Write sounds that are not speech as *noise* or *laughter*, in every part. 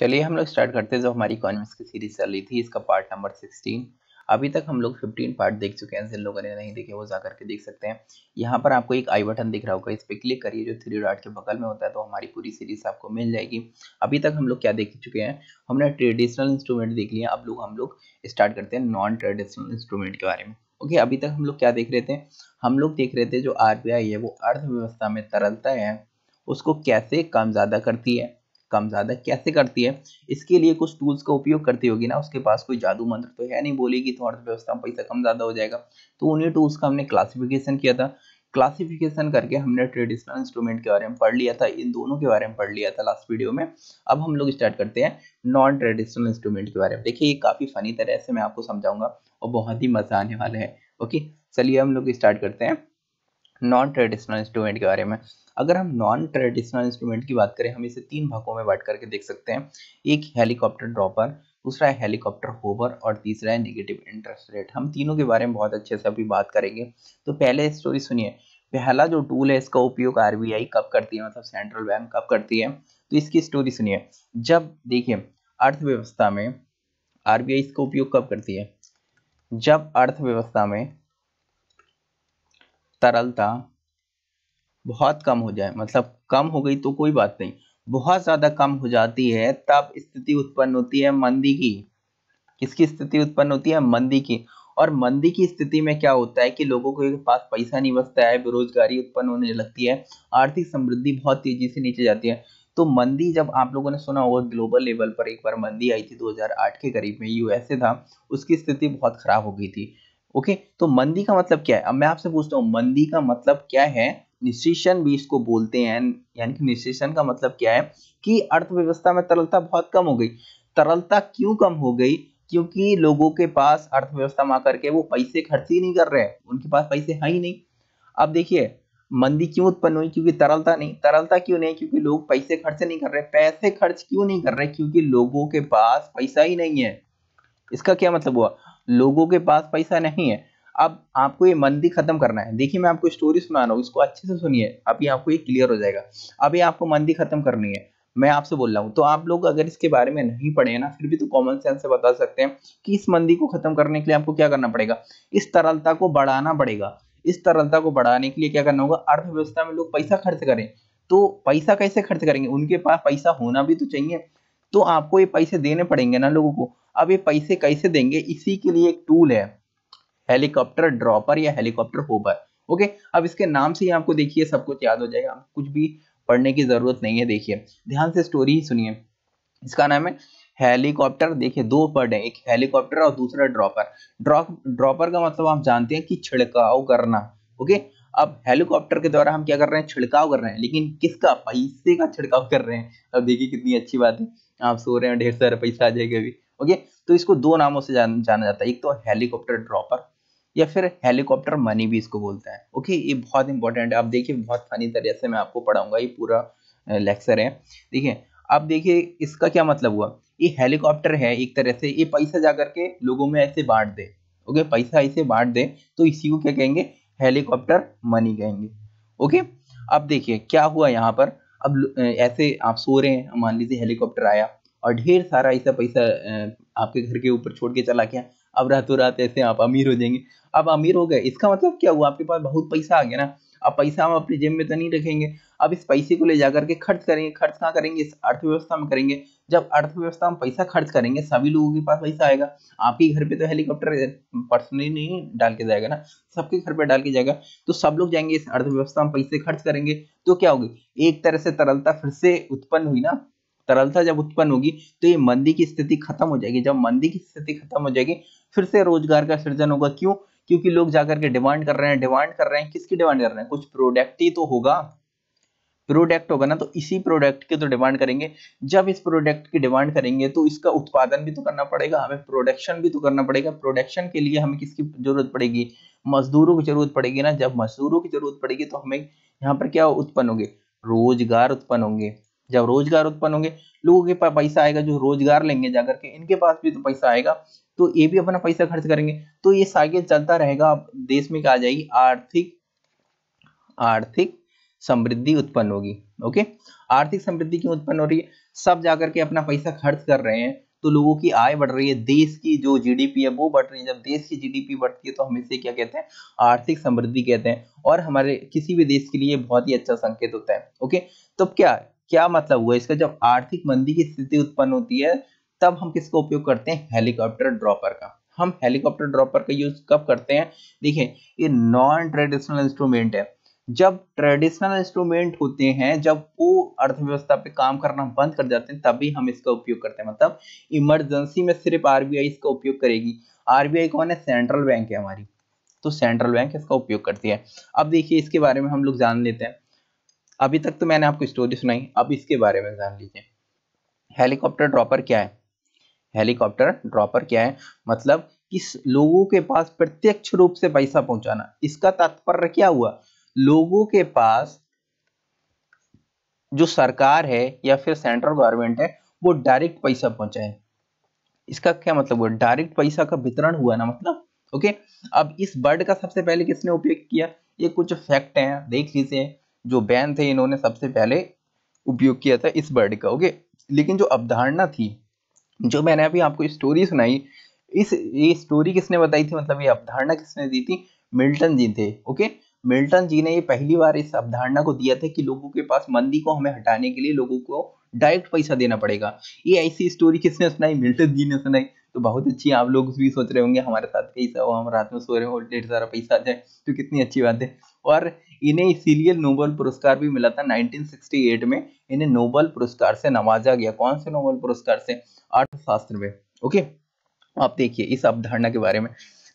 चलिए हम लोग स्टार्ट करते हैं जो हमारी इकोनॉमिक्स की सीरीज चल रही थी इसका पार्ट नंबर सिक्सटीन अभी तक हम लोग 15 पार्ट देख चुके हैं जिन लोगों ने नहीं देखे वो जा करके देख सकते हैं यहाँ पर आपको एक आई बटन दिख रहा होगा इस पर क्लिक करिए जो थ्री डॉट के बगल में होता है तो हमारी पूरी सीरीज आपको मिल जाएगी अभी तक हम लोग क्या देख चुके हैं हमने ट्रेडिशनल इंस्ट्रूमेंट देख लिया अब लोग हम लोग स्टार्ट करते हैं नॉन ट्रेडिशनल इंस्ट्रूमेंट के बारे में ओके अभी तक हम लोग क्या देख रहे थे हम लोग देख रहे थे जो आर है वो अर्थव्यवस्था में तरलता है उसको कैसे काम ज़्यादा करती है कम ज़्यादा कैसे करती है इसके लिए कुछ टूल्स का उपयोग करती होगी ना उसके पास कोई जादू मंत्र तो है नहीं बोलेगी तो अर्थव्यवस्था में पैसा कम ज़्यादा हो जाएगा तो उन्हीं टूल्स का हमने क्लासिफिकेशन किया था क्लासिफिकेशन करके हमने ट्रेडिशनल इंस्ट्रूमेंट के बारे में पढ़ लिया था इन दोनों के बारे में पढ़ लिया था लास्ट वीडियो में अब हम लोग स्टार्ट करते हैं नॉन ट्रेडिशनल इंस्ट्रूमेंट के बारे में देखिए ये काफ़ी फनी तरह से मैं आपको समझाऊंगा और बहुत ही मज़ा आने वाला है ओके चलिए हम लोग स्टार्ट करते हैं नॉन ट्रेडिशनल इंस्ट्रूमेंट के बारे में अगर हम नॉन ट्रेडिशनल इंस्ट्रूमेंट की बात करें हम इसे तीन भागों में बांट करके देख सकते हैं एक हेलीकॉप्टर ड्रॉपर दूसरा है हेलीकॉप्टर होवर और तीसरा है निगेटिव इंटरेस्ट रेट हम तीनों के बारे में बहुत अच्छे से अभी बात करेंगे तो पहले स्टोरी सुनिए पहला जो टूल है इसका उपयोग आरबीआई कब करती है मतलब सेंट्रल बैंक कब करती है तो इसकी स्टोरी सुनिए जब देखिए अर्थव्यवस्था में आरबीआई इसका उपयोग कब करती है जब अर्थव्यवस्था में तरलता बहुत कम हो जाए मतलब कम हो गई तो कोई बात नहीं बहुत ज्यादा कम हो जाती है तब स्थिति उत्पन्न होती है मंदी की किसकी स्थिति उत्पन्न होती है मंदी की और मंदी की स्थिति में क्या होता है कि लोगों के पास पैसा नहीं बचता है बेरोजगारी उत्पन्न होने लगती है आर्थिक समृद्धि बहुत तेजी से नीचे जाती है तो मंदी जब आप लोगों ने सुना होगा ग्लोबल लेवल पर एक बार मंदी आई थी 2008 के करीब में यूएसए था उसकी स्थिति बहुत खराब हो गई थी ओके तो मंदी का मतलब क्या है अब मैं आपसे पूछता हूँ मंदी का मतलब क्या है निशेषण भी इसको बोलते हैं यानी कि निशेषण का मतलब क्या है कि अर्थव्यवस्था में तरलता बहुत कम हो गई तरलता क्यों कम हो गई क्योंकि लोगों के पास अर्थव्यवस्था में आकर के वो पैसे खर्च ही नहीं कर रहे हैं उनके पास पैसे है ही नहीं अब देखिए मंदी क्यों उत्पन्न हुई क्योंकि तरलता नहीं तरलता क्यों नहीं क्योंकि लोग पैसे खर्च नहीं कर रहे पैसे खर्च क्यों नहीं कर रहे क्योंकि लोगों के पास पैसा ही नहीं है इसका क्या मतलब हुआ लोगों के पास पैसा नहीं है अब आपको ये मंदी खत्म करना है देखिए मैं आपको स्टोरी सुना रहा हूँ इसको अच्छे से सुनिए अभी आपको ये क्लियर हो जाएगा अभी आपको मंदी खत्म करनी है मैं आपसे बोल रहा हूँ तो आप लोग अगर इसके बारे में नहीं पढ़े ना फिर भी तो कॉमन सेंस से बता सकते हैं कि इस मंदी को खत्म करने के लिए आपको क्या करना पड़ेगा इस तरलता को बढ़ाना पड़ेगा इस तरलता को बढ़ाने के लिए क्या करना होगा अर्थव्यवस्था में लोग पैसा खर्च करें तो पैसा कैसे खर्च करेंगे उनके पास पैसा होना भी तो चाहिए तो आपको ये पैसे देने पड़ेंगे ना लोगों को अब ये पैसे कैसे देंगे इसी के लिए एक टूल है हेलीकॉप्टर ड्रॉपर या हेलीकॉप्टर होपर ओके अब इसके नाम से ही आपको देखिए सब कुछ याद हो जाएगा कुछ भी पढ़ने की जरूरत नहीं है देखिए ध्यान से स्टोरी ही सुनिए इसका नाम है हेलीकॉप्टर देखिए दो पर्ड है एक हेलीकॉप्टर और दूसरा ड्रॉपर ड्रॉपर का मतलब आप जानते हैं कि छिड़काव करना ओके अब हेलीकॉप्टर के द्वारा हम क्या कर रहे हैं छिड़काव कर रहे हैं लेकिन किसका पैसे का छिड़काव कर रहे हैं अब देखिए कितनी अच्छी बात है आप सो रहे हैं ढेर सारा पैसा आ जाएगा अभी ओके तो इसको दो नामों से जान, जाना जाता है एक तो हेलीकॉप्टर ड्रॉपर या फिर हेलीकॉप्टर मनी भी इसको बोलता है ओके ये बहुत इंपॉर्टेंट है आप देखिए बहुत फनी तरीके से मैं आपको पढ़ाऊंगा ये पूरा लेक्चर है देखिए आप देखिए इसका क्या मतलब हुआ ये हेलीकॉप्टर है एक तरह से ये पैसा जा करके लोगों में ऐसे बांट दे ओके पैसा ऐसे बांट दे तो इसी को क्या कहेंगे हेलीकॉप्टर मनी कहेंगे ओके अब देखिए क्या हुआ यहाँ पर अब ऐसे आप सो रहे हैं मान लीजिए हेलीकॉप्टर आया और ढेर सारा ऐसा पैसा आपके घर के ऊपर छोड़ के चला गया अब रातों रात ऐसे आप अमीर हो जाएंगे अब अमीर हो गए इसका मतलब क्या हुआ आपके पास बहुत पैसा आ गया ना अब पैसा हम अपनी जेब में तो नहीं रखेंगे अब इस पैसे को ले जा करके खर्च करेंगे खर्च कहाँ करेंगे इस अर्थव्यवस्था में करेंगे जब अर्थव्यवस्था में पैसा खर्च करेंगे सभी लोगों के पास पैसा आएगा आपके घर पे तो हेलीकॉप्टर पर्सनली नहीं डाल के जाएगा ना सबके घर पे डाल के जाएगा तो सब लोग जाएंगे इस अर्थव्यवस्था में पैसे खर्च करेंगे तो क्या होगी एक तरह से तरलता फिर से उत्पन्न हुई ना तरलता जब उत्पन्न होगी तो ये मंदी की स्थिति खत्म हो जाएगी जब मंदी की स्थिति खत्म हो जाएगी फिर से रोजगार का सृजन होगा क्यों क्योंकि लोग जाकर के डिमांड कर रहे हैं डिमांड कर रहे हैं किसकी डिमांड कर रहे हैं कुछ प्रोडक्ट ही तो होगा प्रोडक्ट होगा ना तो इसी प्रोडक्ट की तो डिमांड करेंगे जब इस प्रोडक्ट की डिमांड करेंगे तो इसका उत्पादन भी तो करना पड़ेगा हमें प्रोडक्शन भी तो करना पड़ेगा प्रोडक्शन के लिए हमें किसकी जरूरत पड़ेगी मजदूरों की जरूरत पड़ेगी ना जब मजदूरों की जरूरत पड़ेगी तो हमें यहाँ पर क्या उत्पन्न होंगे रोजगार उत्पन्न होंगे जब रोजगार उत्पन्न होंगे लोगों के पास पैसा आएगा जो रोजगार लेंगे जाकर के इनके पास भी तो पैसा आएगा तो ये भी अपना पैसा खर्च करेंगे तो ये साइकिल चलता रहेगा अब देश में क्या आ जाएगी आर्थिक आर्थिक समृद्धि उत्पन्न होगी ओके आर्थिक समृद्धि क्यों उत्पन्न हो रही है सब जाकर के अपना पैसा खर्च कर रहे हैं तो लोगों की आय बढ़ रही है देश की जो जीडीपी है वो बढ़ रही है जब देश की जीडीपी बढ़ती है तो हम इसे क्या कहते हैं आर्थिक समृद्धि कहते हैं और हमारे किसी भी देश के लिए बहुत ही अच्छा संकेत होता है ओके तो क्या क्या मतलब हुआ इसका जब आर्थिक मंदी की स्थिति उत्पन्न होती है तब हम किसका उपयोग करते हैं हेलीकॉप्टर ड्रॉपर का हम हेलीकॉप्टर ड्रॉपर का यूज कब करते हैं देखिए ये नॉन ट्रेडिशनल इंस्ट्रूमेंट है जब ट्रेडिशनल इंस्ट्रूमेंट होते हैं जब वो अर्थव्यवस्था पे काम करना बंद कर जाते हैं तभी हम इसका उपयोग करते हैं मतलब इमरजेंसी में सिर्फ आरबीआई इसका उपयोग करेगी आरबीआई कौन है सेंट्रल बैंक है हमारी तो सेंट्रल बैंक इसका उपयोग करती है अब देखिए इसके बारे में हम लोग जान लेते हैं अभी तक तो मैंने आपको स्टोरी सुनाई अब इसके बारे में जान लीजिए हेलीकॉप्टर ड्रॉपर क्या है हेलीकॉप्टर ड्रॉपर क्या है मतलब किस लोगों के पास प्रत्यक्ष रूप से पैसा पहुंचाना इसका तात्पर्य क्या हुआ लोगों के पास जो सरकार है या फिर सेंट्रल गवर्नमेंट है वो डायरेक्ट पैसा पहुंचाए इसका क्या मतलब हुआ डायरेक्ट पैसा का वितरण हुआ ना मतलब ओके अब इस बर्ड का सबसे पहले किसने उपयोग किया ये कुछ फैक्ट हैं देख लीजिए जो बैन थे इन्होंने सबसे पहले उपयोग किया था इस बर्ड का ओके लेकिन जो अवधारणा थी जो मैंने अभी आपको स्टोरी सुनाई इस ये स्टोरी किसने बताई थी मतलब ये अवधारणा किसने दी थी मिल्टन जी थे ओके मिल्टन जी ने ये पहली बार इस अवधारणा को दिया था कि लोगों के पास मंदी को हमें हटाने के लिए लोगों को डायरेक्ट पैसा देना पड़ेगा ये ऐसी स्टोरी किसने सुनाई मिल्टन जी ने सुनाई तो बहुत अच्छी आप लोग भी सोच रहे होंगे हमारे साथ कैसा हो हम रात में सो रहे हो और ढेर सारा पैसा आ जाए तो कितनी अच्छी बात है और इन्हें इसीलिए नोबल पुरस्कार भी मिला था 1968 में इन्हें नोबल पुरस्कार से नवाजा गया कौन से नोबल पुरस्कार से अर्थशास्त्र में ओके आप देखिए इस अवधारणा के बारे में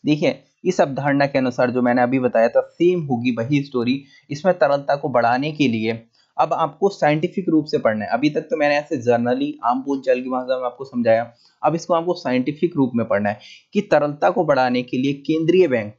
देखिए इस अवधारणा के अनुसार जो मैंने अभी बताया था सेम होगी वही स्टोरी इसमें तरलता को बढ़ाने के लिए अब आपको साइंटिफिक रूप से पढ़ना है अभी तक तो मैंने ऐसे जर्नली आम बोल चाल की भाषा में आपको समझाया अब इसको आपको साइंटिफिक रूप में पढ़ना है कि तरलता को बढ़ाने के लिए केंद्रीय बैंक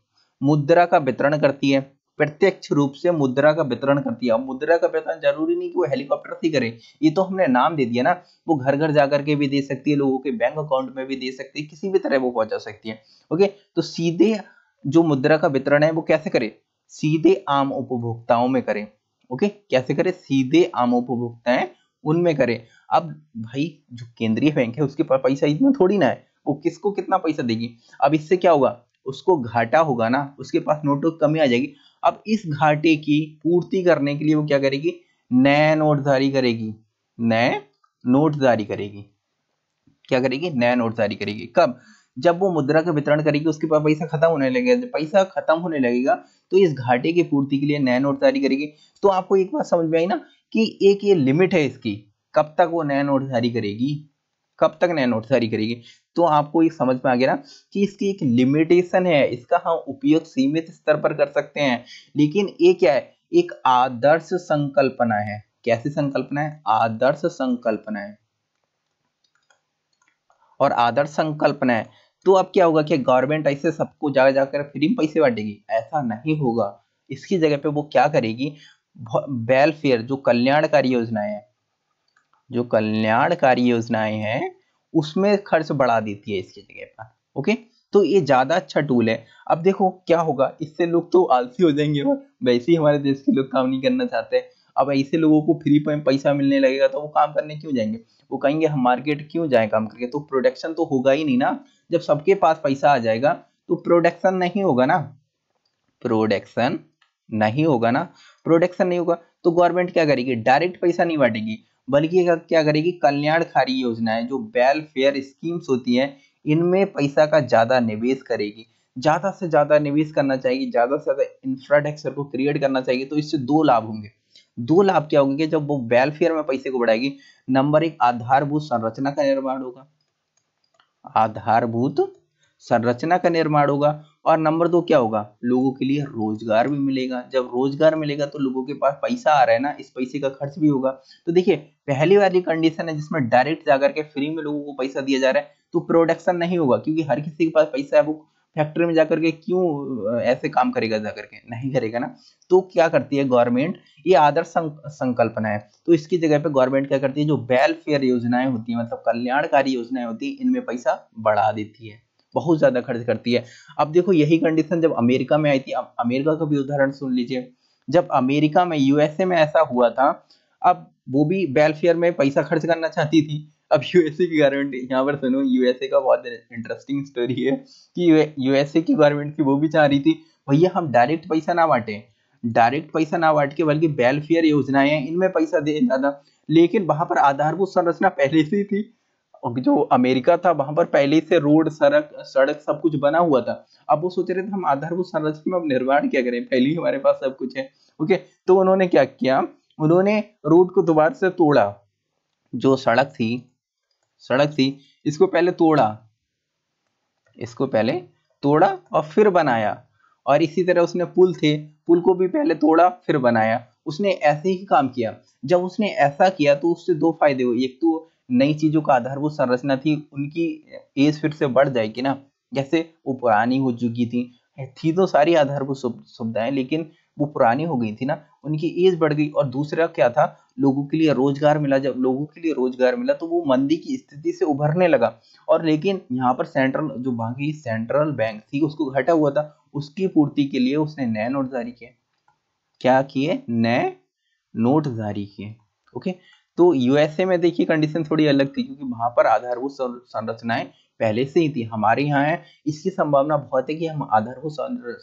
मुद्रा का वितरण करती है प्रत्यक्ष रूप से मुद्रा का वितरण करती है मुद्रा का वितरण जरूरी नहीं कि वो हेलीकॉप्टर से करे ये तो हमने नाम दे दिया ना वो घर घर जाकर के भी दे सकती है लोगों के बैंक अकाउंट में भी दे सकती है किसी भी तरह वो पहुंचा सकती है ओके तो सीधे जो मुद्रा का वितरण है वो कैसे करे सीधे आम उपभोक्ताओं में करें ओके कैसे करें सीधे आम है उनमें करें अब भाई जो केंद्रीय बैंक है उसके पास पैसा इतना थोड़ी ना है वो किसको कितना पैसा देगी अब इससे क्या होगा उसको घाटा होगा ना उसके पास नोटों की कमी आ जाएगी अब इस घाटे की पूर्ति करने के लिए वो क्या करेगी नए नोट जारी करेगी नए नोट जारी करेगी क्या करेगी नए नोट जारी करेगी कब जब वो मुद्रा का वितरण करेगी उसके पास पैसा खत्म होने लगेगा जब पैसा खत्म होने लगेगा तो इस घाटे की पूर्ति के लिए नया नोट जारी करेगी तो आपको एक बात समझ में आई ना कि एक ये लिमिट है इसकी कब तक वो नया नोट जारी करेगी कब तक नया नोट जारी करेगी तो आपको ये समझ में आ गया ना कि इसकी एक लिमिटेशन है इसका हम उपयोग सीमित स्तर पर कर सकते हैं लेकिन ये क्या है एक आदर्श संकल्पना है कैसी संकल्पना है आदर्श संकल्पना है और आदर्श संकल्पना है तो अब क्या होगा कि गवर्नमेंट ऐसे सबको जा जाकर फ्री में पैसे बांटेगी ऐसा नहीं होगा इसकी जगह पे वो क्या करेगी वेलफेयर जो कल्याणकारी योजनाएं हैं जो कल्याणकारी योजनाएं हैं उसमें खर्च बढ़ा देती है इसकी जगह पर ओके तो ये ज़्यादा अच्छा टूल है अब देखो क्या होगा इससे लोग तो आलसी हो जाएंगे और वैसे ही हमारे देश के लोग काम नहीं करना चाहते अब ऐसे लोगों को फ्री में पैसा मिलने लगेगा तो वो काम करने क्यों जाएंगे वो कहेंगे हम मार्केट क्यों जाए काम करके तो प्रोडक्शन तो होगा ही नहीं ना जब सबके पास पैसा आ जाएगा तो प्रोडक्शन नहीं होगा ना प्रोडक्शन नहीं होगा ना प्रोडक्शन नहीं होगा तो गवर्नमेंट क्या करेगी डायरेक्ट पैसा नहीं बांटेगी बल्कि क्या करेगी कल्याणकारी योजनाएं जो वेलफेयर स्कीम्स होती हैं इनमें पैसा का ज़्यादा निवेश करेगी ज़्यादा से ज़्यादा निवेश करना चाहिए ज़्यादा से ज़्यादा इंफ्रास्ट्रक्चर को क्रिएट करना चाहिए तो इससे दो लाभ होंगे दो लाभ क्या होंगे जब वो वेलफेयर में पैसे को बढ़ाएगी नंबर एक आधारभूत संरचना का निर्माण होगा आधारभूत संरचना का निर्माण होगा और नंबर दो क्या होगा लोगों के लिए रोजगार भी मिलेगा जब रोजगार मिलेगा तो लोगों के पास पैसा आ रहा है ना इस पैसे का खर्च भी होगा तो देखिए पहली वाली कंडीशन है जिसमें डायरेक्ट जाकर के फ्री में लोगों को पैसा दिया जा रहा है तो प्रोडक्शन नहीं होगा क्योंकि हर किसी के पास पैसा है वो फैक्ट्री में जाकर के क्यों ऐसे काम करेगा जाकर के नहीं करेगा ना तो क्या करती है गवर्नमेंट ये आदर्श संकल्पना है तो इसकी जगह पे गवर्नमेंट क्या करती है जो वेलफेयर योजनाएं होती है मतलब कल्याणकारी योजनाएं होती है इनमें पैसा बढ़ा देती है बहुत ज्यादा खर्च करती है अब देखो यही कंडीशन जब अमेरिका में आई थी अब अमेरिका का भी उदाहरण सुन लीजिए जब अमेरिका में यूएसए में ऐसा हुआ था अब वो भी वेलफेयर में पैसा खर्च करना चाहती थी अब यूएसए की गवर्नमेंट यहाँ पर सुनो यूएसए का बहुत इंटरेस्टिंग स्टोरी है कि यूएसए की गवर्नमेंट की वो भी चाह रही थी भैया हम डायरेक्ट पैसा ना बांटे डायरेक्ट पैसा ना बांट के बल्कि वेलफेयर योजनाएं हैं इनमें पैसा दे ज्यादा लेकिन वहां पर आधारभूत संरचना पहले से ही थी जो अमेरिका था वहां पर पहले से रोड सड़क सड़क सब कुछ बना हुआ था अब वो सोच रहे थे हम आधारभूत संरचना में निर्माण क्या करें पहले ही हमारे पास सब कुछ है ओके तो उन्होंने क्या किया उन्होंने रोड को दोबारा से तोड़ा जो सड़क थी सड़क थी इसको पहले तोड़ा इसको पहले तोड़ा और फिर बनाया और इसी तरह उसने पुल थे पुल को भी पहले तोड़ा फिर बनाया उसने ऐसे ही काम किया जब उसने ऐसा किया तो उससे दो फायदे हुए एक तो नई चीजों का आधारभूत संरचना थी उनकी एज फिर से बढ़ जाएगी ना जैसे वो पुरानी हो चुकी थी थी तो सारी आधारभूत सुविधाएं लेकिन वो पुरानी हो गई थी ना उनकी एज बढ़ गई और दूसरा क्या था लोगों के लिए रोजगार मिला जब लोगों के लिए रोजगार मिला तो वो मंदी की स्थिति से उभरने लगा और लेकिन यहाँ पर सेंट्रल जो बाकी सेंट्रल बैंक थी उसको घटा हुआ था उसकी पूर्ति के लिए उसने नए नोट जारी किए क्या किए नए नोट जारी किए ओके तो यूएसए में देखिए कंडीशन थोड़ी अलग थी क्योंकि वहां पर आधारभूत संरचनाएं पहले से ही थी हमारे यहाँ है इसकी संभावना बहुत है कि हम आधारभूत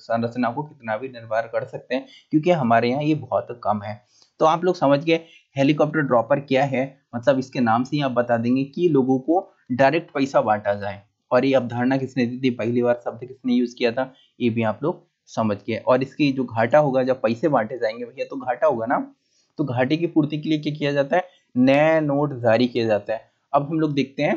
संरचना को कितना भी निर्भर कर सकते हैं क्योंकि हमारे यहाँ ये बहुत कम है तो आप लोग समझ गए हेलीकॉप्टर ड्रॉपर क्या है मतलब इसके नाम से ही आप बता देंगे कि लोगों को डायरेक्ट पैसा बांटा जाए और ये अवधारणा किसने दी थी पहली बार शब्द किसने यूज किया था ये भी आप लोग समझ गए और इसकी जो घाटा होगा जब पैसे बांटे जाएंगे भैया तो घाटा होगा ना तो घाटे की पूर्ति के लिए क्या किया जाता है नया नोट जारी किया जाता है अब हम लोग देखते हैं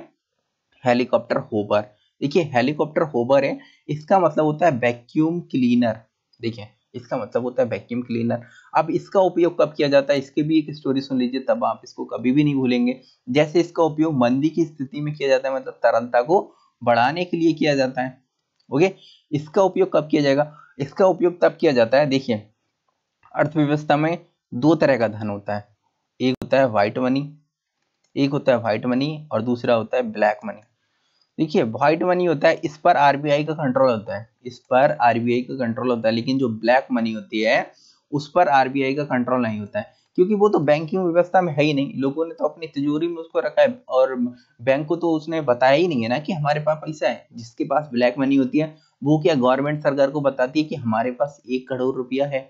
हेलीकॉप्टर होबर देखिए हेलीकॉप्टर होबर है इसका मतलब होता है वैक्यूम क्लीनर देखिए इसका मतलब होता है वैक्यूम क्लीनर अब इसका उपयोग कब किया जाता है इसकी भी एक स्टोरी सुन लीजिए तब आप इसको कभी भी नहीं भूलेंगे जैसे इसका उपयोग मंदी की स्थिति में किया जाता है मतलब तरलता को बढ़ाने के लिए किया जाता है ओके इसका उपयोग कब किया जाएगा इसका उपयोग तब किया जाता है देखिए अर्थव्यवस्था में दो तरह का धन होता है एक होता है व्हाइट मनी एक होता है व्हाइट मनी और दूसरा होता है ब्लैक मनी देखिए व्हाइट मनी होता है इस पर आरबीआई का कंट्रोल होता है इस पर आरबीआई का कंट्रोल होता है लेकिन जो ब्लैक मनी होती है उस पर आरबीआई का कंट्रोल नहीं होता है क्योंकि वो तो बैंकिंग व्यवस्था में है ही नहीं लोगों ने तो अपनी तिजोरी में उसको रखा है और बैंक को तो उसने बताया ही नहीं है ना कि हमारे पास पैसा है जिसके पास ब्लैक मनी होती है वो क्या गवर्नमेंट सरकार को बताती है कि हमारे पास एक करोड़ रुपया है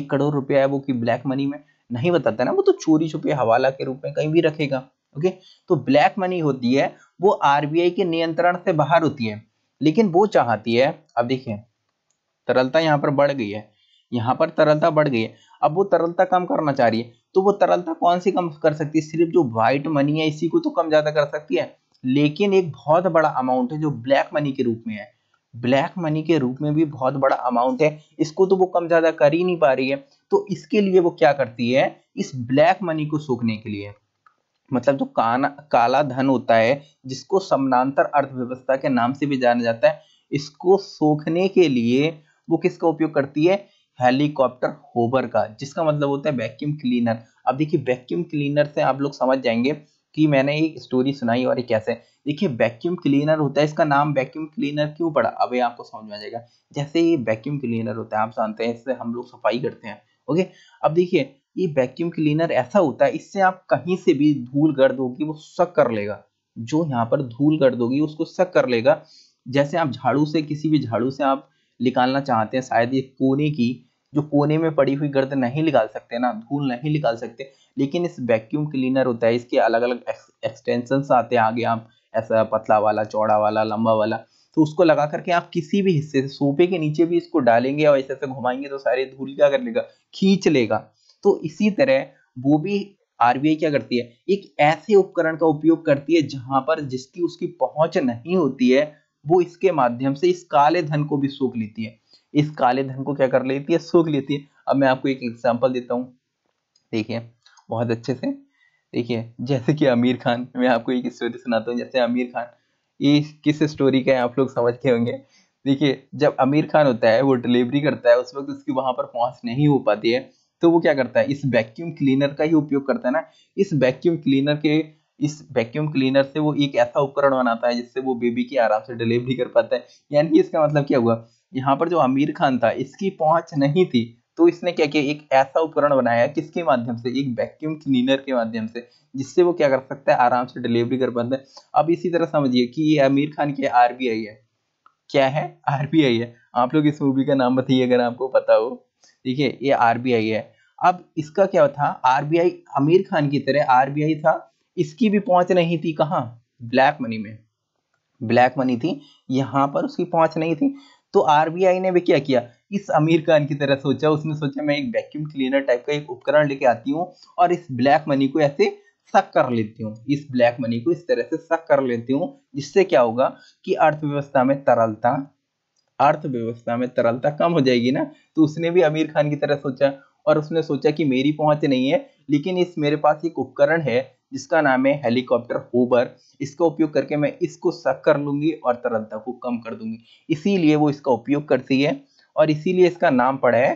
एक करोड़ रुपया है वो कि ब्लैक मनी में नहीं बताता ना वो तो चोरी छुपे हवाला के रूप में कहीं भी रखेगा ओके तो ब्लैक मनी होती है वो आरबीआई के नियंत्रण से बाहर होती है लेकिन वो चाहती है अब देखिए तरलता यहाँ पर बढ़ गई है यहाँ पर तरलता बढ़ गई है अब वो तरलता कम करना चाह रही है तो वो तरलता कौन सी कम कर सकती है सिर्फ जो व्हाइट मनी है इसी को तो कम ज्यादा कर सकती है लेकिन एक बहुत बड़ा अमाउंट है जो ब्लैक मनी के रूप में है ब्लैक मनी के रूप में भी बहुत बड़ा अमाउंट है इसको तो वो कम ज्यादा कर ही नहीं पा रही है तो इसके लिए वो क्या करती है इस ब्लैक मनी को सोखने के लिए मतलब जो काना काला धन होता है जिसको समानांतर अर्थव्यवस्था के नाम से भी जाना जाता है इसको सोखने के लिए वो किसका उपयोग करती है हेलीकॉप्टर होबर का जिसका मतलब होता है वैक्यूम क्लीनर अब देखिए वैक्यूम क्लीनर से आप लोग समझ जाएंगे कि मैंने एक स्टोरी सुनाई और ये कैसे देखिए वैक्यूम क्लीनर होता है इसका नाम वैक्यूम क्लीनर क्यों पड़ा अब ये आपको समझ में आ जाएगा जैसे ये वैक्यूम क्लीनर होता है आप जानते हैं इससे हम लोग सफाई करते हैं ओके अब देखिए ये वैक्यूम क्लीनर ऐसा होता है इससे आप कहीं से भी धूल गर्द होगी वो सक कर लेगा जो यहाँ पर धूल गर्द होगी उसको सक कर लेगा जैसे आप झाड़ू से किसी भी झाड़ू से आप निकालना चाहते हैं शायद ये कोने की जो कोने में पड़ी हुई गर्द नहीं निकाल सकते ना धूल नहीं निकाल सकते लेकिन इस वैक्यूम क्लीनर होता है इसके अलग अलग एक्सटेंशन आते हैं आगे आप ऐसा पतला वाला चौड़ा वाला लंबा वाला तो उसको लगा करके आप किसी भी हिस्से से सोफे के नीचे भी इसको डालेंगे और ऐसे ऐसे घुमाएंगे तो सारे धूल क्या कर लेगा खींच लेगा तो इसी तरह वो भी आरबीआई क्या करती है एक ऐसे उपकरण का उपयोग करती है जहां पर जिसकी उसकी पहुंच नहीं होती है वो इसके माध्यम से इस काले धन को भी सूख लेती है इस काले धन को क्या कर लेती है सूख लेती है अब मैं आपको एक एग्जाम्पल देता हूँ देखिए बहुत अच्छे से देखिए जैसे कि आमिर खान मैं आपको एक स्टोरी सुनाता हूँ जैसे आमिर खान ये किस स्टोरी का है आप लोग समझ के होंगे देखिए जब आमिर खान होता है वो डिलीवरी करता है उस वक्त उसकी वहां पर पहुंच नहीं हो पाती है तो वो क्या करता है इस वैक्यूम क्लीनर का ही उपयोग करता है ना इस वैक्यूम क्लीनर के इस वैक्यूम क्लीनर से वो एक ऐसा उपकरण बनाता है जिससे वो बेबी की आराम से डिलीवरी कर पाता है यानी इसका मतलब क्या हुआ यहाँ पर जो आमिर खान था इसकी पहुंच नहीं थी तो इसने क्या किया एक ऐसा उपकरण बनाया किसके माध्यम से एक वैक्यूम क्लीनर के माध्यम से जिससे वो क्या कर सकता है आराम से डिलीवरी कर पाता है अब इसी तरह समझिए कि ये आमिर खान की आरबीआई है क्या है आरबीआई है आप लोग इस मूवी का नाम बताइए अगर आपको पता हो देखिए ये आरबीआई है अब इसका क्या था आरबीआई आमिर खान की तरह आरबीआई था इसकी भी पहुंच नहीं थी कहाँ ब्लैक मनी में ब्लैक मनी थी यहाँ पर उसकी पहुंच नहीं थी तो आरबीआई ने भी क्या किया इस आमिर खान की तरह सोचा उसने सोचा मैं एक वैक्यूम क्लीनर टाइप का एक उपकरण लेके आती हूँ और इस ब्लैक मनी को ऐसे सक कर लेती हूँ इस ब्लैक मनी को इस तरह से सक कर लेती हूँ जिससे क्या होगा कि अर्थव्यवस्था में तरलता अर्थव्यवस्था में तरलता कम हो जाएगी ना तो उसने भी आमिर खान की तरह सोचा और उसने सोचा कि मेरी पहुंच नहीं है लेकिन इस मेरे पास एक उपकरण है जिसका नाम है हेलीकॉप्टर होबर इसका उपयोग करके मैं इसको सक कर लूंगी और तरलता को कम कर दूंगी इसीलिए वो इसका उपयोग करती है और इसीलिए इसका नाम पड़ा है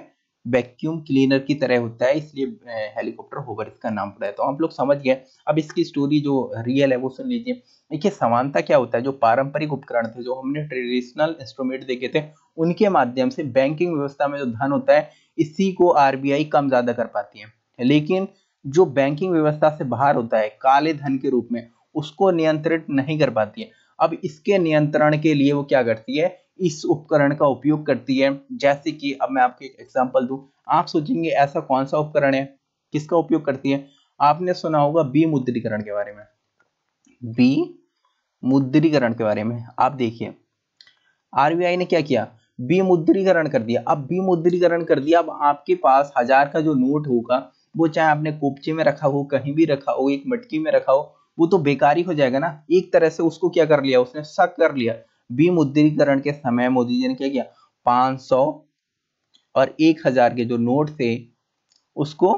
वैक्यूम क्लीनर की तरह होता है इसलिए हेलीकॉप्टर होवर इसका नाम पड़ा है तो आप लोग समझ गए अब इसकी स्टोरी जो रियल है वो सुन लीजिए देखिए समानता क्या होता है जो पारंपरिक उपकरण थे जो हमने ट्रेडिशनल इंस्ट्रूमेंट देखे थे उनके माध्यम से बैंकिंग व्यवस्था में जो धन होता है इसी को आर कम ज्यादा कर पाती है लेकिन जो बैंकिंग व्यवस्था से बाहर होता है काले धन के रूप में उसको नियंत्रित नहीं कर पाती है अब इसके नियंत्रण के लिए वो क्या करती है इस उपकरण का उपयोग करती है जैसे कि अब मैं आपको एक एग्जाम्पल दू आप सोचेंगे ऐसा कौन सा उपकरण है किसका उपयोग करती है आपने सुना होगा बी मुद्रीकरण के बारे में बी मुद्रीकरण के बारे में आप देखिए आरबीआई ने क्या किया मुद्रीकरण कर दिया अब मुद्रीकरण कर दिया अब आपके पास हजार का जो नोट होगा वो चाहे आपने कोपचे में रखा हो कहीं भी रखा हो एक मटकी में रखा हो वो तो बेकारी हो जाएगा ना एक तरह से उसको क्या कर लिया उसने शक कर लिया विमुद्रीकरण के समय मोदी जी ने क्या किया 500 और 1000 के जो नोट थे उसको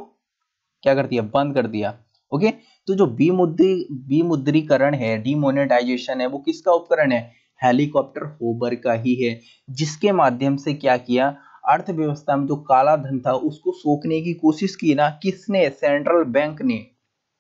क्या कर दिया बंद कर दिया ओके तो जो विमुद्री विमुद्रीकरण है डिमोनेटाइजेशन है वो किसका उपकरण है हेलीकॉप्टर होबर का ही है जिसके माध्यम से क्या किया अर्थव्यवस्था में जो काला धन था उसको सोखने की कोशिश की ना किसने सेंट्रल बैंक ने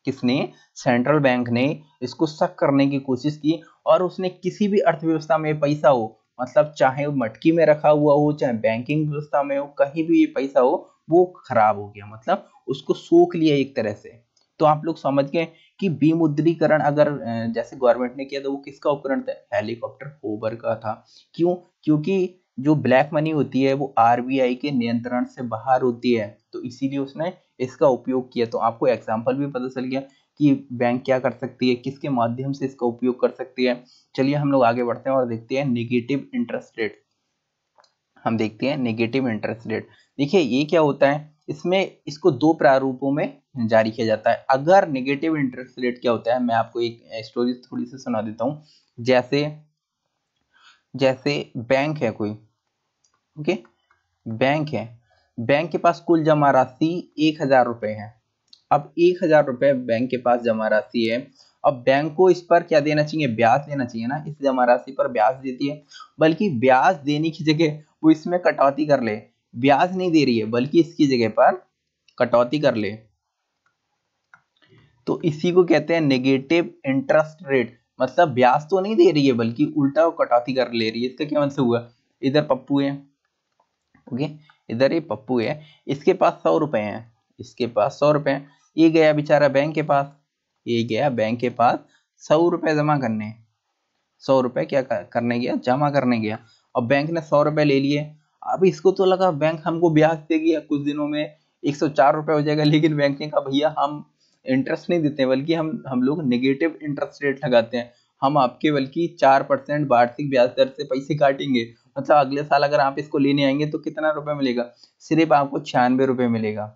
किसने सेंट्रल बैंक ने इसको शक करने की कोशिश की और उसने किसी भी अर्थव्यवस्था में पैसा हो मतलब चाहे वो मटकी में रखा हुआ हो चाहे बैंकिंग व्यवस्था में हो कहीं भी ये पैसा हो वो खराब हो गया मतलब उसको सोख लिया एक तरह से तो आप लोग समझ गए कि विमुद्रीकरण अगर जैसे गवर्नमेंट ने किया तो वो किसका उपकरण था हेलीकॉप्टर होबर का था क्यों क्योंकि जो ब्लैक मनी होती है वो आरबीआई के नियंत्रण से बाहर होती है तो इसीलिए उसने इसका उपयोग किया तो आपको एग्जाम्पल भी पता चल गया कि बैंक क्या कर सकती है किसके माध्यम से इसका उपयोग कर सकती है चलिए हम लोग आगे बढ़ते हैं और देखते हैं निगेटिव इंटरेस्ट रेट हम देखते हैं नेगेटिव इंटरेस्ट रेट देखिए ये क्या होता है इसमें इसको दो प्रारूपों में जारी किया जाता है अगर नेगेटिव इंटरेस्ट रेट क्या होता है मैं आपको एक स्टोरी थोड़ी सी सुना देता हूँ जैसे जैसे बैंक है कोई ओके बैंक है बैंक के पास कुल जमा राशि एक हजार रुपए है अब एक हजार रुपए बैंक के पास जमा राशि है अब बैंक को इस पर क्या देना चाहिए ब्याज देना चाहिए ना इस जमा राशि पर ब्याज देती है बल्कि ब्याज देने की जगह वो इसमें कटौती कर ले ब्याज नहीं दे रही है बल्कि इसकी जगह पर कटौती कर ले तो इसी को कहते हैं नेगेटिव इंटरेस्ट रेट मतलब ब्याज तो नहीं दे रही है बल्कि उल्टा वो कटौती कर ले रही है इसका क्या मतलब हुआ इधर पप्पू है ओके इधर ये पप्पू है इसके पास सौ रुपए हैं इसके पास सौ रुपए हैं ये गया बेचारा बैंक के पास ये गया बैंक के पास सौ रुपए जमा करने सौ रुपए क्या करने गया जमा करने गया और बैंक ने सौ रुपए ले लिए अब इसको तो लगा बैंक हमको ब्याज देगी कुछ दिनों में एक सौ चार रुपए हो जाएगा लेकिन बैंक ने कहा भैया हम इंटरेस्ट नहीं देते बल्कि हम हम लोग नेगेटिव इंटरेस्ट रेट लगाते हैं हम आपके बल्कि चार परसेंट वार्षिक ब्याज दर से पैसे काटेंगे मतलब अगले साल अगर आप इसको लेने आएंगे तो कितना रुपए मिलेगा सिर्फ आपको छियानवे रुपए मिलेगा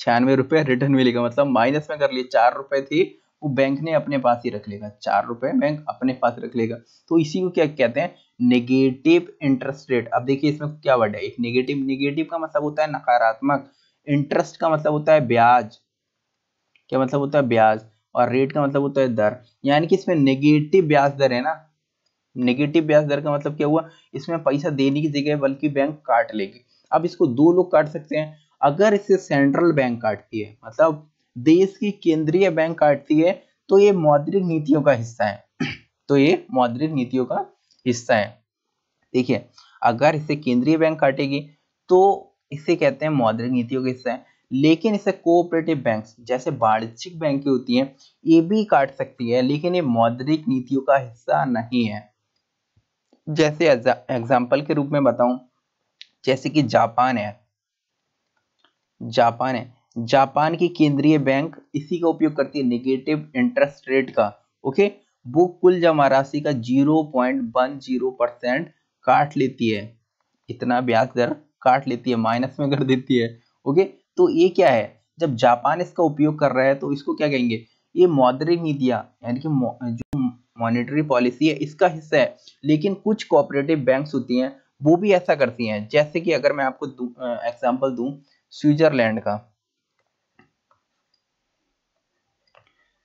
छियानवे रुपए रिटर्न मिलेगा मतलब माइनस में कर लिए चार रुपए थे वो बैंक ने अपने पास ही रख लेगा चार रुपए बैंक अपने पास रख लेगा तो इसी को क्या कहते हैं नेगेटिव इंटरेस्ट रेट अब देखिए इसमें क्या वर्ड है एक नेगेटिव नेगेटिव का मतलब होता है नकारात्मक इंटरेस्ट का मतलब होता है ब्याज क्या मतलब होता है ब्याज और रेट का मतलब होता है दर यानी कि इसमें नेगेटिव ब्याज दर है ना नेगेटिव ब्याज दर का मतलब क्या हुआ इसमें पैसा देने की जगह बल्कि बैंक काट लेगी अब इसको दो लोग काट सकते हैं अगर इसे सेंट्रल बैंक काटती है मतलब देश की केंद्रीय बैंक काटती है तो ये मौद्रिक नीतियों का हिस्सा है *clears throat* तो ये मौद्रिक नीतियों का हिस्सा है देखिए अगर इसे केंद्रीय बैंक काटेगी तो इसे कहते हैं मौद्रिक नीतियों का हिस्सा है लेकिन इसे कोऑपरेटिव बैंक जैसे वाणिज्यिक बैंकें होती हैं ये भी काट सकती है लेकिन ये मौद्रिक नीतियों का हिस्सा नहीं है जैसे एग्जाम्पल के रूप में बताऊं जैसे कि जापान है जापान है जापान की केंद्रीय बैंक इसी का उपयोग करती है निगेटिव इंटरेस्ट रेट का ओके वो कुल जमा राशि का zero point one zero percent काट लेती है इतना ब्याज दर काट लेती है माइनस में कर देती है ओके तो ये क्या है जब जापान इसका उपयोग कर रहा है तो इसको क्या कहेंगे ये मौद्रिक नीतियां यानी कि मॉनिटरी पॉलिसी है इसका हिस्सा है लेकिन कुछ कोऑपरेटिव बैंक्स होती हैं वो भी ऐसा करती हैं जैसे कि अगर मैं आपको एग्जांपल दूं स्विट्जरलैंड का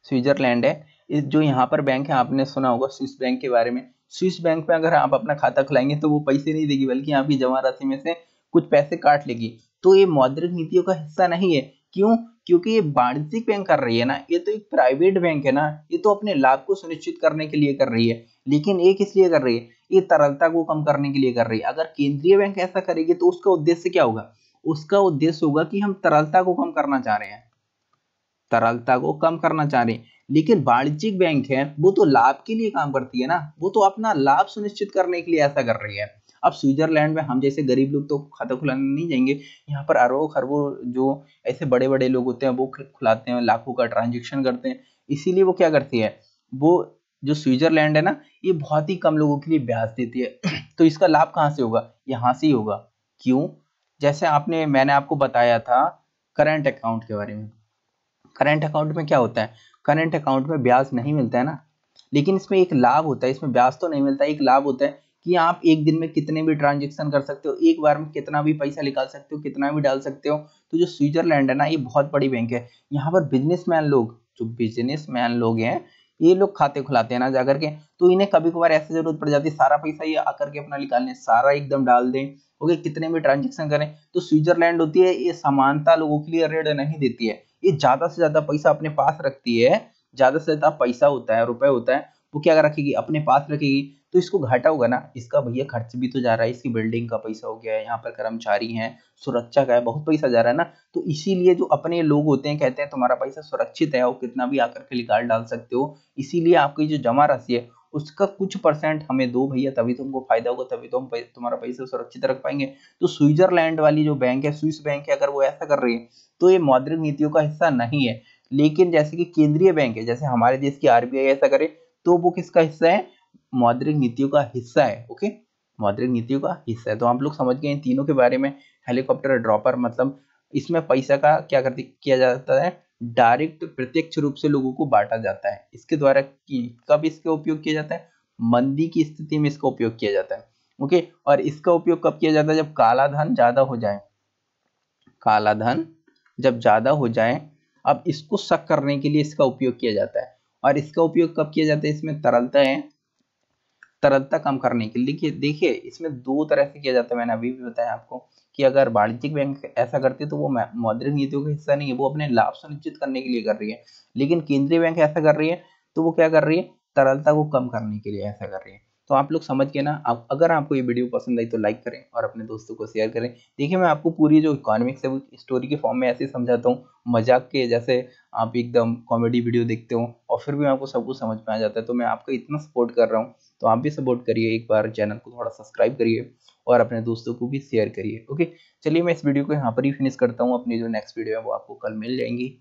स्विट्जरलैंड है जो यहाँ पर बैंक है आपने सुना होगा स्विस बैंक के बारे में स्विस बैंक में अगर आप अपना खाता खुलाएंगे तो वो पैसे नहीं देगी बल्कि आपकी जमा राशि में से कुछ पैसे काट लेगी तो ये मौद्रिक नीतियों का हिस्सा नहीं है क्यों क्योंकि ये वाणिज्यिक बैंक कर रही है ना ये तो एक प्राइवेट बैंक है ना ये तो अपने लाभ को सुनिश्चित करने के लिए कर रही है लेकिन ये किस लिए कर रही है ये तरलता को कम करने के लिए कर रही है अगर केंद्रीय बैंक ऐसा करेगी तो उसका उद्देश्य क्या होगा उसका उद्देश्य होगा कि हम तरलता को कम करना चाह रहे हैं तरलता को कम करना चाह रहे हैं लेकिन वाणिज्यिक बैंक है वो तो लाभ के लिए काम करती है ना वो तो अपना लाभ सुनिश्चित करने के लिए ऐसा कर रही है अब स्विट्जरलैंड में हम जैसे गरीब लोग तो खाता खुलाने नहीं जाएंगे यहाँ पर अरबों खरबों जो ऐसे बड़े बड़े लोग होते हैं वो खुलाते हैं लाखों का ट्रांजेक्शन करते हैं इसीलिए वो क्या करती है वो जो स्विट्जरलैंड है ना ये बहुत ही कम लोगों के लिए ब्याज देती है *clears throat* तो इसका लाभ कहाँ से होगा यहाँ से ही होगा क्यों जैसे आपने मैंने आपको बताया था करंट अकाउंट के बारे में करंट अकाउंट में क्या होता है करंट अकाउंट में ब्याज नहीं मिलता है ना लेकिन इसमें एक लाभ होता है इसमें ब्याज तो नहीं मिलता एक लाभ होता है कि आप एक दिन में कितने भी ट्रांजेक्शन कर सकते हो एक बार में कितना भी पैसा निकाल सकते हो कितना भी डाल सकते हो तो जो स्विट्जरलैंड है ना ये बहुत बड़ी बैंक है यहाँ पर बिजनेसमैन लोग जो बिजनेसमैन लोग हैं ये लोग खाते खुलाते हैं ना जाकर के तो इन्हें कभी कभार ऐसी जरूरत पड़ जाती है सारा पैसा ये आकर के अपना निकाल लें सारा एकदम डाल दें ओके कितने भी ट्रांजेक्शन करें तो स्विट्जरलैंड होती है ये समानता लोगों के लिए रेड नहीं देती है ये ज्यादा से ज्यादा पैसा अपने पास रखती है ज्यादा से ज्यादा पैसा होता है रुपए होता है वो क्या रखेगी अपने पास रखेगी तो इसको घाटा होगा ना इसका भैया खर्च भी तो जा रहा है इसकी बिल्डिंग का पैसा हो गया है यहाँ पर कर्मचारी हैं सुरक्षा का है बहुत पैसा जा रहा है ना तो इसीलिए जो अपने लोग होते हैं कहते हैं तुम्हारा पैसा सुरक्षित है और कितना भी आकर के निकाल डाल सकते हो इसीलिए आपकी जो जमा राशि है उसका कुछ परसेंट हमें दो भैया तभी तुमको तो फायदा होगा तभी तो हम तुम्हारा पैसा सुरक्षित रख पाएंगे तो स्विट्जरलैंड वाली जो बैंक है स्विस बैंक है अगर वो ऐसा कर रही है तो ये मौद्रिक नीतियों का हिस्सा नहीं है लेकिन जैसे कि केंद्रीय बैंक है जैसे हमारे देश की आरबीआई ऐसा करे तो वो किसका हिस्सा है मौद्रिक नीतियों का हिस्सा है ओके मौद्रिक नीतियों का हिस्सा है तो आप लोग समझ गए इन तीनों के बारे में हेलीकॉप्टर ड्रॉपर मतलब इसमें पैसा का क्या कर किया जाता है डायरेक्ट प्रत्यक्ष रूप से लोगों को बांटा जाता है इसके द्वारा कब इसका उपयोग किया जाता है मंदी की स्थिति में इसका उपयोग किया जाता है ओके और इसका उपयोग कब किया जाता है जब काला धन ज्यादा हो जाए काला धन जब ज्यादा हो जाए अब इसको शक करने के लिए इसका उपयोग किया जाता है और इसका उपयोग कब किया जाता है इसमें तरलता है तरलता कम करने के लिए देखिए इसमें दो तरह से किया जाता है मैंने अभी भी बताया आपको कि अगर वाणिज्यिक बैंक ऐसा करती है तो वो मौद्रिक नीतियों का हिस्सा नहीं है वो अपने लाभ सुनिश्चित करने के लिए कर रही है लेकिन केंद्रीय बैंक ऐसा कर रही है तो वो क्या कर रही है तरलता को कम करने के लिए ऐसा कर रही है तो आप लोग समझ के ना आप अगर आपको ये वीडियो पसंद आई तो लाइक करें और अपने दोस्तों को शेयर करें देखिए मैं आपको पूरी जो इकोनॉमिक्स है वो स्टोरी के फॉर्म में ऐसे समझाता हूँ मजाक के जैसे आप एकदम कॉमेडी वीडियो देखते हो और फिर भी आपको सब कुछ समझ में आ जाता है तो मैं आपका इतना सपोर्ट कर रहा हूँ तो आप भी सपोर्ट करिए एक बार चैनल को थोड़ा सब्सक्राइब करिए और अपने दोस्तों को भी शेयर करिए ओके चलिए मैं इस वीडियो को यहाँ पर ही फिनिश करता हूँ अपनी जो नेक्स्ट वीडियो है वो आपको कल मिल जाएंगी